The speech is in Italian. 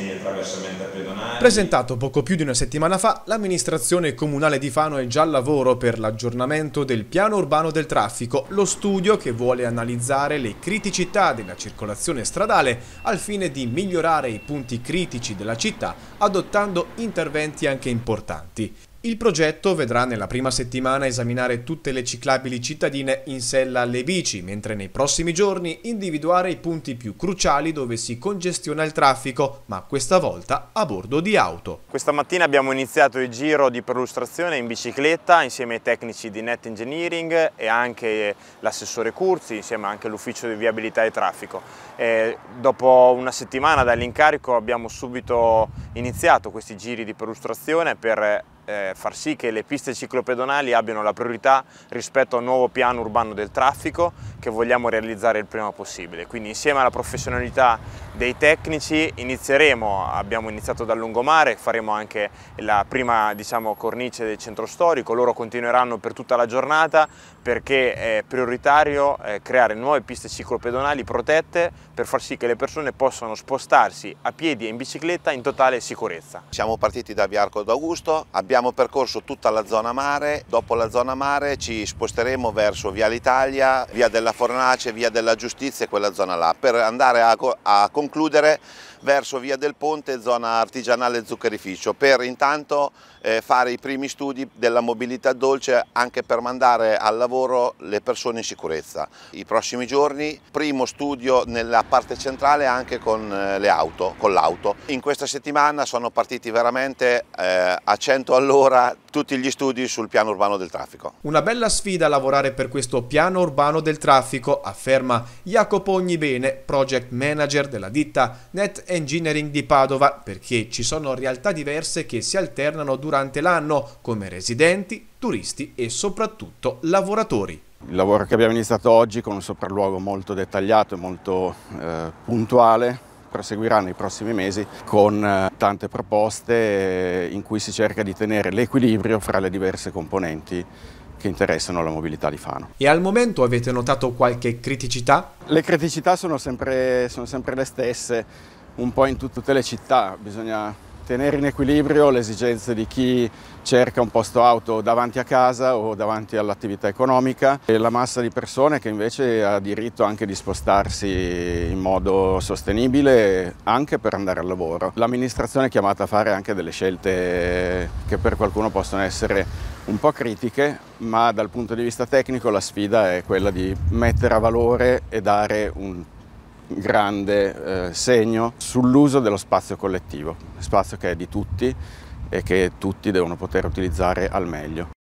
nei attraversamenti pedonali. Presentato poco più di una settimana fa, l'amministrazione comunale di Fano è già al lavoro per l'aggiornamento del piano urbano del traffico, lo studio che vuole analizzare le criticità della circolazione stradale al fine di migliorare i punti critici della città adottando interventi anche importanti. Il progetto vedrà nella prima settimana esaminare tutte le ciclabili cittadine in sella alle bici, mentre nei prossimi giorni individuare i punti più cruciali dove si congestiona il traffico, ma questa volta a bordo di auto. Questa mattina abbiamo iniziato il giro di perlustrazione in bicicletta insieme ai tecnici di Net Engineering e anche l'assessore Curzi, insieme anche all'ufficio di viabilità e traffico. E dopo una settimana dall'incarico abbiamo subito iniziato questi giri di perlustrazione per eh, far sì che le piste ciclopedonali abbiano la priorità rispetto al nuovo piano urbano del traffico che vogliamo realizzare il prima possibile. Quindi insieme alla professionalità dei tecnici inizieremo, abbiamo iniziato dal lungomare, faremo anche la prima diciamo, cornice del centro storico, loro continueranno per tutta la giornata perché è prioritario eh, creare nuove piste ciclopedonali protette per far sì che le persone possano spostarsi a piedi e in bicicletta in totale sicurezza. Siamo partiti da Viarco d'Augusto, abbiamo percorso tutta la zona mare, dopo la zona mare ci sposteremo verso Via l'Italia, Via della Fornace, Via della Giustizia e quella zona là per andare a, a concludere verso via del ponte zona artigianale zuccherificio per intanto eh, fare i primi studi della mobilità dolce anche per mandare al lavoro le persone in sicurezza. I prossimi giorni primo studio nella parte centrale anche con eh, le auto, con l'auto. In questa settimana sono partiti veramente eh, a 100 all'ora tutti gli studi sul piano urbano del traffico. Una bella sfida lavorare per questo piano urbano del traffico, afferma Jacopo Ognibene, project manager della ditta Net Engineering di Padova, perché ci sono realtà diverse che si alternano durante l'anno, come residenti, turisti e soprattutto lavoratori. Il lavoro che abbiamo iniziato oggi con un sopralluogo molto dettagliato e molto eh, puntuale proseguirà nei prossimi mesi con eh, tante proposte eh, in cui si cerca di tenere l'equilibrio fra le diverse componenti che interessano la mobilità di Fano. E al momento avete notato qualche criticità? Le criticità sono sempre, sono sempre le stesse, un po' in tut tutte le città, bisogna tenere in equilibrio le esigenze di chi cerca un posto auto davanti a casa o davanti all'attività economica e la massa di persone che invece ha diritto anche di spostarsi in modo sostenibile anche per andare al lavoro. L'amministrazione è chiamata a fare anche delle scelte che per qualcuno possono essere un po' critiche, ma dal punto di vista tecnico la sfida è quella di mettere a valore e dare un grande eh, segno sull'uso dello spazio collettivo, spazio che è di tutti e che tutti devono poter utilizzare al meglio.